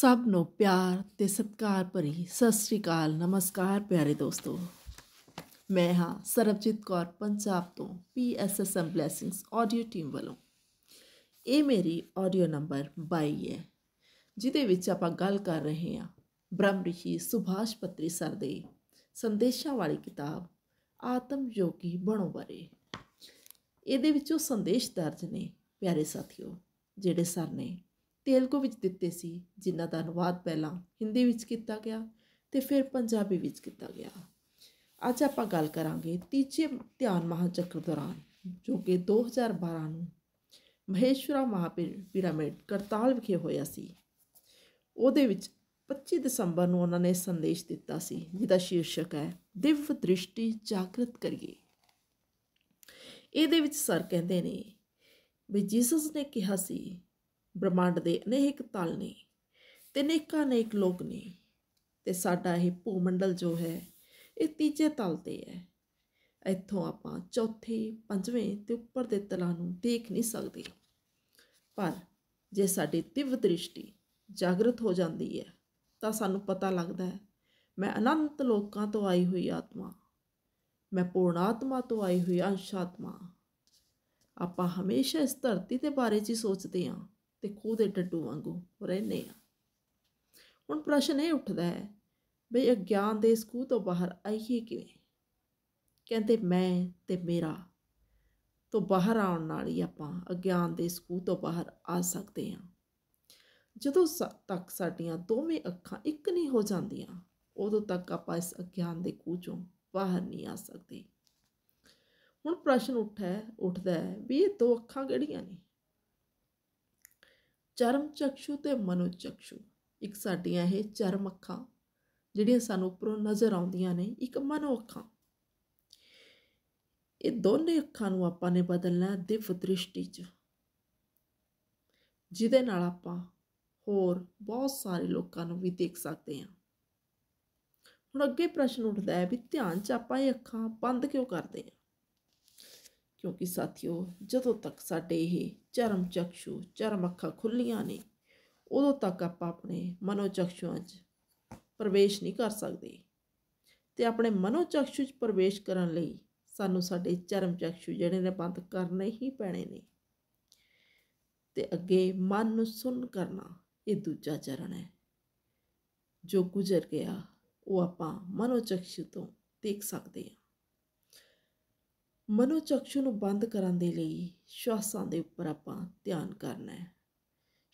ਸਭ ਨੂੰ ਪਿਆਰ ਤੇ ਸਤਿਕਾਰ ਭਰੀ ਸਤਿ ਸ੍ਰੀ ਅਕਾਲ ਨਮਸਕਾਰ ਪਿਆਰੇ ਦੋਸਤੋ ਮੈਂ ਹਾਂ ਸਰਬਜੀਤ ਕੌਰ ਪੰਜਾਬ ਤੋਂ ਪੀਐਸਐਸਐਮ ਬਲੇਸਿੰਗਸ ਆਡੀਓ ਟੀਮ ਵੱਲੋਂ ਇਹ ਮੇਰੀ ਆਡੀਓ ਨੰਬਰ 22 ਹੈ ਜਿਦੇ ਵਿੱਚ ਆਪਾਂ ਗੱਲ ਕਰ ਰਹੇ ਹਾਂ ਬ੍ਰਹਮ ਰਿਸ਼ੀ ਸੁਭਾਸ਼ ਪਤਰੀ ਸਰ ਦੇ ਸੰਦੇਸ਼ਾਂ ਵਾਲੀ ਕਿਤਾਬ ਆਤਮ ਯੋਗੀ ਬਣੋ ਬਾਰੇ ਇਹਦੇ ਵਿੱਚੋਂ ਸੰਦੇਸ਼ ਦਰਜ ਨੇ ਪਿਆਰੇ ਸਾਥੀਓ ਜਿਹੜੇ ਸਰ ਨੇ ਤੇਲਗੂ ਵਿੱਚ ਦਿੱਤੇ ਸੀ ਜਿਨ੍ਹਾਂ ਦਾ ਅਨੁਵਾਦ ਪਹਿਲਾਂ ਹਿੰਦੀ ਵਿੱਚ ਕੀਤਾ ਗਿਆ ਤੇ ਫਿਰ ਪੰਜਾਬੀ ਵਿੱਚ ਕੀਤਾ ਗਿਆ ਅੱਜ ਆਪਾਂ ਗੱਲ ਕਰਾਂਗੇ ਤੀਜੇ ਧਿਆਨ ਮਹਾਚੱਕਰ ਦੌਰਾਨ ਜੋ ਕਿ 2012 ਨੂੰ ਮਹੇਸ਼ਵਰਾ ਮਹਾਪਿਰਾਮਿਡ ਕਰਤਾਲ ਵਿਖੇ ਹੋਇਆ ਸੀ ਉਹਦੇ ਵਿੱਚ 25 ਦਸੰਬਰ ਨੂੰ ਉਹਨਾਂ ਨੇ ਸੰਦੇਸ਼ ਦਿੱਤਾ ਸੀ ਜਿਹਦਾ ਸ਼ੀਰਸ਼ਕ ਹੈ ਦਿਵ ਦ੍ਰਿਸ਼ਟੀ ਜਾਗਰਤ ਕਰੀਏ ਇਹਦੇ ਵਿੱਚ ਸਰ ਕਹਿੰਦੇ ਨੇ ਵੀ ਜੀਸਸ ਨੇ ਕਿਹਾ ਸੀ ਬ੍ਰਹਮੰਡ ਦੇ ਅਨੇਕ ਤਲ ਨੇ ਤੇ ਨੇਕਾਂ ਨੇਕ ਲੋਕ ਨੇ ਤੇ ਸਾਡਾ ਇਹ ਭੂਮੰਡਲ ਜੋ ਹੈ ਇਹ ਤੀਜੇ ਤਲ ਤੇ ਹੈ ਇੱਥੋਂ ਆਪਾਂ ਚੌਥੇ ਪੰਜਵੇਂ ਤੇ ਉੱਪਰ ਦੇ ਤਲਾਂ ਨੂੰ ਦੇਖ ਨਹੀਂ ਸਕਦੇ ਪਰ ਜੇ ਸਾਡੀ ਤਿਵ ਦ੍ਰਿਸ਼ਟੀ ਜਾਗਰਤ ਹੋ ਜਾਂਦੀ ਹੈ ਤਾਂ ਸਾਨੂੰ ਪਤਾ ਲੱਗਦਾ ਹੈ ਮੈਂ ਅਨੰਤ ਲੋਕਾਂ ਤੋਂ ਆਈ ਹੋਈ ਆਤਮਾ ਮੈਂ ਪੂਰਨ ਆਤਮਾ ਤੋਂ ਆਈ ਹੋਈ ਅੰਸ਼ ਆਤਮਾ ਆਪਾਂ ਹਮੇਸ਼ਾ ਇਸ ਧਰਤੀ ਦੇ ਬਾਰੇ 'ਚ ਹੀ ਸੋਚਦੇ ਹਾਂ ਤੇ ਖੂਹ ਦੇ ਡੱਡੂ ਵਾਂਗੂ ਰਹਿਨੇ ਆ ਹੁਣ ਪ੍ਰਸ਼ਨ ਇਹ ਉੱਠਦਾ ਹੈ ਬਈ ਅਗਿਆਨ ਦੇ ਇਸ ਤੋਂ ਬਾਹਰ ਆਈਏ ਕਿਵੇਂ ਕਹਿੰਦੇ ਮੈਂ ਤੇ ਮੇਰਾ ਤੋਂ ਬਾਹਰ ਆਉਣ ਨਾਲ ਹੀ ਆਪਾਂ ਅਗਿਆਨ ਦੇ ਇਸ ਤੋਂ ਬਾਹਰ ਆ ਸਕਦੇ ਹਾਂ ਜਦੋਂ ਤੱਕ ਸਾਡੀਆਂ ਦੋਵੇਂ ਅੱਖਾਂ ਇੱਕ ਨਹੀਂ ਹੋ ਜਾਂਦੀਆਂ ਉਦੋਂ ਤੱਕ ਆਪਾਂ ਇਸ ਅਗਿਆਨ ਦੇ ਕੂਹ ਚੋਂ ਬਾਹਰ ਨਹੀਂ ਆ ਸਕਦੇ ਹੁਣ ਪ੍ਰਸ਼ਨ ਉੱਠਾ ਉੱਠਦਾ ਹੈ ਵੀ ਇਹ ਦੋ ਅੱਖਾਂ ਕਿਹੜੀਆਂ ਨੇ ਚਰਮ ਚਕਸ਼ੂ ਤੇ ਮਨੋ ਚਕਸ਼ੂ ਇੱਕ ਸਾਡੀਆਂ ਇਹ ਚਰਮ ਅੱਖਾਂ ਜਿਹੜੀਆਂ ਸਾਨੂੰ ਉੱਪਰੋਂ ਨਜ਼ਰ ਆਉਂਦੀਆਂ ਨੇ ਇੱਕ ਮਨੋ ਅੱਖਾਂ ਇਹ ਦੋਨੇ ਅੱਖਾਂ ਨੂੰ ਆਪਾਂ ਨੇ ਬਦਲਣਾ ਦਿਵ ਦ੍ਰਿਸ਼ਟੀ 'ਚ ਜਿਹਦੇ ਨਾਲ ਆਪਾਂ ਹੋਰ ਬਹੁਤ ਸਾਰੇ ਲੋਕਾਂ ਨੂੰ ਵੀ ਦੇਖ ਸਕਦੇ ਹਾਂ ਹੁਣ ਅੱਗੇ ਪ੍ਰਸ਼ਨ ਉੱਠਦਾ ਹੈ ਵੀ ਧਿਆਨ 'ਚ ਆਪਾਂ ਇਹ ਅੱਖਾਂ ਬੰਦ ਕਿਉਂ ਕਰਦੇ ਹਾਂ ਕਿਉਂਕਿ ਸਾਥੀਓ ਜਦੋਂ ਤੱਕ ਸਾਡੇ ਇਹ ਚਰਮ ਚਕਸ਼ੂ ਚਰਮ ਅੱਖਾਂ ਖੁੱਲੀਆਂ ਨੇ ਉਦੋਂ ਤੱਕ ਆਪਾਂ ਆਪਣੇ ਮਨੋ ਚਕਸ਼ੂਆਂ 'ਚ ਪ੍ਰਵੇਸ਼ ਨਹੀਂ ਕਰ ਸਕਦੇ ਤੇ ਆਪਣੇ ਮਨੋ ਚਕਸ਼ੂ 'ਚ ਪ੍ਰਵੇਸ਼ ਕਰਨ ਲਈ ਸਾਨੂੰ ਸਾਡੇ ਚਰਮ ਚਕਸ਼ੂ ਜਿਹੜੇ ਨੇ ਬੰਦ ਕਰਨੇ ਹੀ ਪੈਣੇ ਨੇ ਤੇ ਅੱਗੇ ਮਨ ਨੂੰ ਸੁਣ ਕਰਨਾ ਇਹ ਦੂਜਾ ਚਰਨ ਹੈ ਜੋ ਗੁਜ਼ਰ ਗਿਆ ਉਹ ਆਪਾਂ ਮਨੋ ਚਕਸ਼ੂ ਤੋਂ ਦੇਖ ਸਕਦੇ ਹਾਂ ਮਨੋਚਕਸ਼ੂ ਨੂੰ ਬੰਦ ਕਰਨ ਦੇ ਲਈ ਸ਼ਵਾਸਾਂ ਦੇ ਉੱਪਰ ਆਪਾਂ ਧਿਆਨ ਕਰਨਾ ਹੈ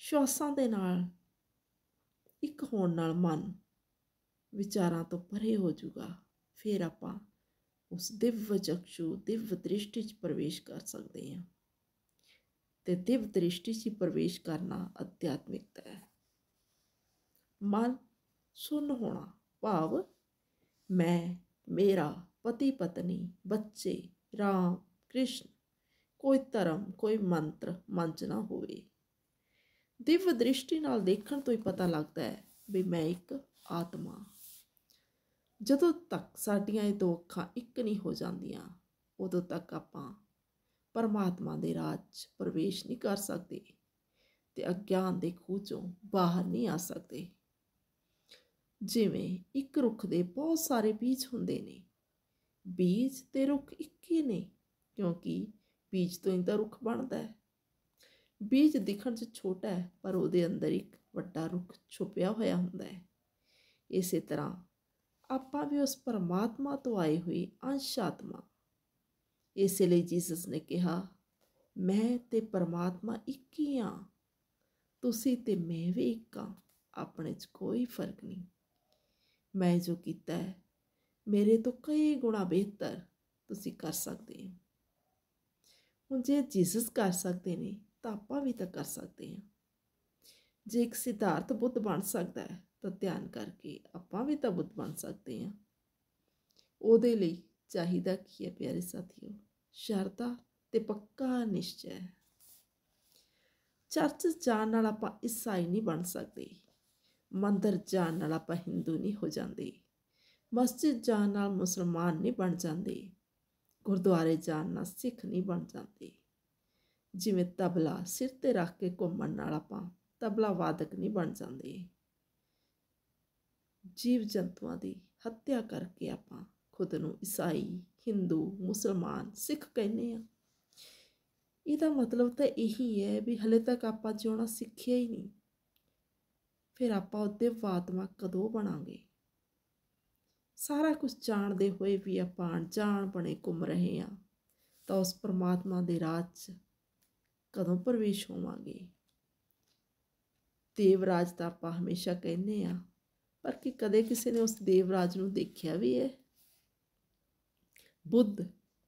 ਸ਼ਵਾਸਾਂ ਦੇ ਨਾਲ ਇੱਕ ਹੋਣ ਨਾਲ ਮਨ ਵਿਚਾਰਾਂ ਤੋਂ ਪਰੇ ਹੋ ਜਾਊਗਾ ਫਿਰ ਆਪਾਂ ਉਸ ਦਿਵ ਚਕਸ਼ੂ ਦਿਵ ਦ੍ਰਿਸ਼ਟੀ 'ਚ ਪ੍ਰਵੇਸ਼ ਕਰ ਸਕਦੇ ਹਾਂ ਤੇ ਦਿਵ ਦ੍ਰਿਸ਼ਟੀ 'ਚ ਪ੍ਰਵੇਸ਼ ਕਰਨਾ ਅਧਿਆਤਮਿਕਤਾ ਹੈ ਮਨ ਸੁਣ ਹੋਣਾ ਭਾਵ ਮੈਂ ਮੇਰਾ ਪਤੀ ਪਤਨੀ ਬੱਚੇ ਰਾਮ ਕ੍ਰਿਸ਼ਨ ਕੋਈ ਧਰਮ ਕੋਈ ਮੰਤਰ ਮੰਚਣਾ ਨਾ ਹੋਵੇ ਦਿਵ ਦ੍ਰਿਸ਼ਟੀ ਨਾਲ ਦੇਖਣ ਤੋਂ ਹੀ ਪਤਾ ਲੱਗਦਾ ਹੈ ਵੀ ਮੈਂ ਇੱਕ ਆਤਮਾ ਜਦੋਂ ਤੱਕ ਸਾਡੀਆਂ ਇਹ ਦੋ ਅੱਖਾਂ ਇੱਕ ਨਹੀਂ ਹੋ ਜਾਂਦੀਆਂ ਉਦੋਂ ਤੱਕ ਆਪਾਂ ਪਰਮਾਤਮਾ ਦੇ ਰਾਜ ਪ੍ਰਵੇਸ਼ ਨਹੀਂ ਕਰ ਸਕਦੇ ਤੇ ਅਗਿਆਨ ਦੇ ਖੂਹ ਚੋਂ ਬਾਹਰ ਨਹੀਂ ਆ ਸਕਦੇ ਜਿਵੇਂ ਇੱਕ ਰੁੱਖ ਦੇ ਬਹੁਤ ਸਾਰੇ ਬੀਜ ਹੁੰਦੇ ਨੇ ਬੀਜ ਤੇ ਰੁੱਖ ਇੱਕ ਹੀ ਨੇ ਕਿਉਂਕਿ ਬੀਜ ਤੋਂ ਹੀ ਤਾਂ ਰੁੱਖ ਬਣਦਾ ਹੈ ਬੀਜ ਦਿਖਣ 'ਚ ਛੋਟਾ ਹੈ ਪਰ ਉਹਦੇ ਅੰਦਰ ਇੱਕ ਵੱਡਾ ਰੁੱਖ ਛੁਪਿਆ ਹੋਇਆ ਹੁੰਦਾ ਹੈ ਇਸੇ ਤਰ੍ਹਾਂ ਆਪਾਂ ਵੀ ਉਸ ਪਰਮਾਤਮਾ ਤੋਂ ਆਏ ਹੋਏ ਅੰਸ਼ਾਤਮਾ ਆਤਮਾ ਇਸੇ ਲਈ ਜੀਸਸ ਨੇ ਕਿਹਾ ਮੈਂ ਤੇ ਪਰਮਾਤਮਾ ਇੱਕ ਹੀ ਆ ਤੁਸੀਂ ਤੇ ਮੈਂ ਵੀ ਇੱਕ ਆ ਆਪਣੇ 'ਚ ਕੋਈ ਫਰਕ ਨਹੀਂ ਮੈਂ ਜੋ ਕੀਤਾ ਹੈ ਮੇਰੇ ਤੋਂ ਕਈ ਗੁਣਾ ਬਿਹਤਰ ਤੁਸੀਂ ਕਰ ਸਕਦੇ ਹੋ ਹੁਣ ਜੇ ਜੀਸਸ ਕਰ ਸਕਦੇ ਨੇ ਤਾਂ ਆਪਾਂ ਵੀ ਤਾਂ ਕਰ ਸਕਦੇ ਹਾਂ ਜੇ ਇੱਕ ਸਿਧਾਰਥ ਬੁੱਧ ਬਣ ਸਕਦਾ ਹੈ ਤਾਂ ਧਿਆਨ ਕਰਕੇ ਆਪਾਂ ਵੀ ਤਾਂ ਬੁੱਧ ਬਣ ਸਕਦੇ ਹਾਂ ਉਹਦੇ ਲਈ ਚਾਹੀਦਾ ਕੀ ਹੈ ਪਿਆਰੇ ਸਾਥੀਓ ਸ਼ਰਧਾ ਤੇ ਪੱਕਾ ਨਿਸ਼ਚੈ ਚਰਚ ਜਾਣ ਨਾਲ ਆਪਾਂ ਇਸਾਈ ਨਹੀਂ ਬਣ ਸਕਦੇ ਮੰਦਰ ਜਾਣ ਨਾਲ ਆਪਾਂ ਹਿੰਦੂ ਨਹੀਂ ਹੋ ਜਾਂਦੇ ਮਸਜਿਦ ਜਾਣ ਨਾਲ ਮੁਸਲਮਾਨ ਨਹੀਂ ਬਣ ਜਾਂਦੇ ਗੁਰਦੁਆਰੇ ਜਾਣ ਨਾਲ ਸਿੱਖ ਨਹੀਂ ਬਣ ਜਾਂਦੇ ਜਿਵੇਂ ਤਬਲਾ ਸਿਰ ਤੇ ਰੱਖ ਕੇ ਘੁੰਮਣ ਨਾਲ ਆਪਾਂ ਤਬਲਾ ਵਾਦਕ ਨਹੀਂ ਬਣ ਜਾਂਦੇ ਜੀਵ ਜੰਤੂਆਂ ਦੀ ਹੱਤਿਆ ਕਰਕੇ ਆਪਾਂ ਖੁਦ ਨੂੰ ਈਸਾਈ Hindu ਮੁਸਲਮਾਨ ਸਿੱਖ ਕਹਿੰਦੇ ਆ ਇਹਦਾ ਮਤਲਬ ਤਾਂ ਇਹੀ ਹੈ ਵੀ ਹਲੇ ਤੱਕ ਆਪਾਂ ਜਿਉਣਾ ਸਿੱਖਿਆ ਹੀ ਨਹੀਂ ਫਿਰ ਆਪਾਂ ਉਹਦੇ ਬਾਤਮਾ ਕਦੋਂ ਬਣਾਂਗੇ ਸਾਰਾ ਕੁਝ ਜਾਣਦੇ ਹੋਏ ਵੀ ਆਪਾਂ ਅਣਜਾਣ ਬਣੇ ਘੁੰਮ ਰਹੇ ਆ ਤਾਂ ਉਸ ਪਰਮਾਤਮਾ ਦੇ ਰਾਜ 'ਚ ਕਦੋਂ ਪ੍ਰਵੇਸ਼ ਹੋਵਾਂਗੇ ਦੇਵਰਾਜ ਤਾਂ ਆਪਾਂ ਹਮੇਸ਼ਾ ਕਹਿੰਦੇ ਆ ਪਰ ਕਿ ਕਦੇ ਕਿਸੇ ਨੇ ਉਸ ਦੇਵਰਾਜ ਨੂੰ ਦੇਖਿਆ ਵੀ ਹੈ ਬੁੱਧ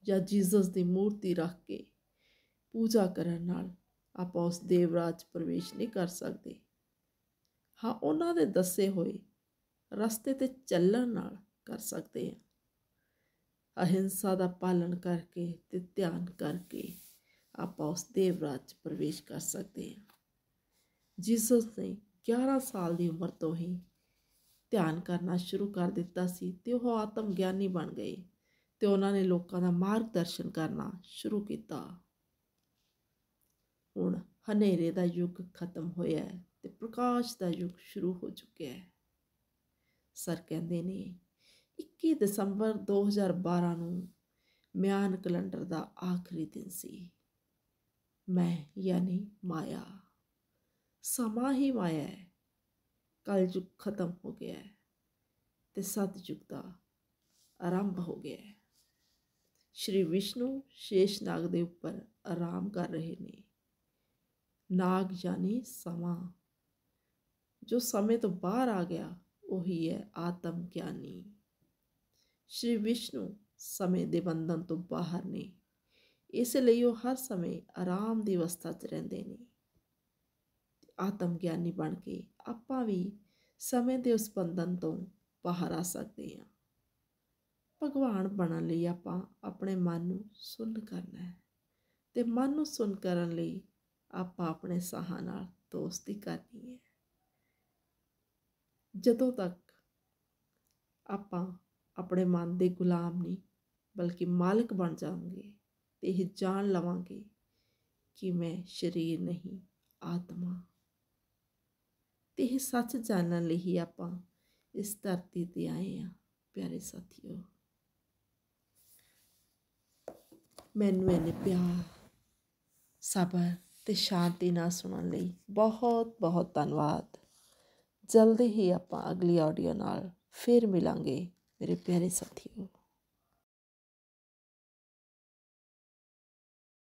ਜਾਂ ਜੀਸਸ ਦੀ ਮੂਰਤੀ ਰੱਖ ਕੇ ਪੂਜਾ ਕਰਨ ਨਾਲ ਆਪਾਂ ਉਸ ਦੇਵਰਾਜ ਪ੍ਰਵੇਸ਼ ਨਹੀਂ ਕਰ ਸਕਦੇ ਹਾਂ ਉਹਨਾਂ ਦੇ ਦੱਸੇ ਹੋਏ ਰਸਤੇ ਤੇ ਚੱਲਣ ਨਾਲ ਕਰ ਸਕਦੇ ਹਾਂ ਅਹਿੰਸਾ ਦਾ ਪਾਲਣ ਕਰਕੇ ਤੇ ਧਿਆਨ ਕਰਕੇ ਆਪਾਂ ਉਸ ਦੇਵ ਰਾਜ ਪ੍ਰਵੇਸ਼ ਕਰ ਸਕਦੇ ਹਾਂ ਜੀਸਸ ਨੇ 11 ਸਾਲ ਦੀ ਉਮਰ ਤੋਂ ਹੀ ਧਿਆਨ ਕਰਨਾ ਸ਼ੁਰੂ ਕਰ ਦਿੱਤਾ ਸੀ ਤੇ ਉਹ ਆਤਮ ਗਿਆਨੀ ਬਣ ਗਏ ਤੇ ਉਹਨਾਂ ਨੇ ਲੋਕਾਂ ਦਾ ਮਾਰਗਦਰਸ਼ਨ ਕਰਨਾ ਸ਼ੁਰੂ ਕੀਤਾ ਹੁਣ ਹਨੇਰੇ ਦਾ ਯੁੱਗ ਖਤਮ ਹੋਇਆ ਤੇ ਪ੍ਰਕਾਸ਼ ਦਾ ਯੁੱਗ ਸ਼ੁਰੂ ਹੋ ਚੁੱਕਿਆ ਹੈ ਸਰ ਕਹਿੰਦੇ ਨੇ 21 ਦਸੰਬਰ 2012 ਨੂੰ ਮਿਆਨ ਕੈਲੰਡਰ ਦਾ ਆਖਰੀ ਦਿਨ ਸੀ ਮੈਂ ਯਾਨੀ ਮਾਇਆ ਸਮਾਂ ਹੀ ਮਾਇਆ ਹੈ ਕਲ ਕਲਯੁਗ ਖਤਮ ਹੋ ਗਿਆ ਹੈ ਤੇ ਸਤਜੁਗ ਦਾ ਆਰੰਭ ਹੋ ਗਿਆ ਹੈ ਸ਼੍ਰੀ ਵਿਸ਼ਨੂੰ ਸ਼ੇਸ਼ ਦੇ ਉੱਪਰ ਆਰਾਮ ਕਰ ਰਹੇ ਨੇ ਨਾਗ ਯਾਨੀ ਸਮਾਂ ਜੋ ਸਮੇਂ ਤੋਂ ਬਾਹਰ ਆ ਗਿਆ ਉਹੀ ਹੈ ਆਤਮ ਗਿਆਨੀ ਸ਼੍ਰੀ ਵਿਸ਼ਨੂੰ ਸਮੇਂ ਦੇ ਬੰਧਨ ਤੋਂ ਬਾਹਰ ਨੇ ਇਸ ਲਈ ਉਹ ਹਰ ਸਮੇਂ ਆਰਾਮ ਦੀ ਅਵਸਥਾ 'ਚ ਰਹਿੰਦੇ ਨੇ ਆਤਮ ਗਿਆਨੀ ਬਣ ਕੇ ਆਪਾਂ ਵੀ ਸਮੇਂ ਦੇ ਉਸ ਬੰਧਨ ਤੋਂ ਬਾਹਰ ਆ ਸਕਦੇ ਹਾਂ ਭਗਵਾਨ ਬਣਨ ਲਈ ਆਪਾਂ ਆਪਣੇ ਮਨ ਨੂੰ ਸੁਣ ਕਰਨਾ ਹੈ ਤੇ ਮਨ ਨੂੰ ਸੁਣ ਕਰਨ ਲਈ ਆਪਾਂ ਆਪਣੇ ਸਾਹਾਂ ਨਾਲ ਦੋਸਤੀ ਕਰਨੀ ਹੈ ਜਦੋਂ ਤੱਕ ਆਪਾਂ ਆਪਣੇ ਮਨ ਦੇ ਗੁਲਾਮ ਨਹੀਂ ਬਲਕਿ ਮਾਲਕ ਬਣ ਜਾਵਾਂਗੇ ਤੇ ਇਹ ਜਾਣ ਲਵਾਂਗੇ ਕਿ ਮੈਂ ਸਰੀਰ ਨਹੀਂ ਆਤਮਾ ਤੇ ਇਹ ਸੱਚ ਜਾਣਨ ਲਈ ਹੀ ਆਪਾਂ ਇਸ ਧਰਤੀ ਤੇ ਆਏ ਆ ਪਿਆਰੇ ਸਾਥੀਓ ਮੈਨੂੰ ਇਹਨੇ ਪਿਆਰ ਸਬਰ ਤੇ ਸ਼ਾਂਤੀ ਨਾਲ ਸੁਣਨ ਲਈ ਬਹੁਤ ਬਹੁਤ ਧੰਨਵਾਦ ਜਲਦੀ ਹੀ ਆਪਾਂ ਅਗਲੀ ਆਡੀਓ ਨਾਲ ਫੇਰ ਮਿਲਾਂਗੇ मेरे प्यारे साथियों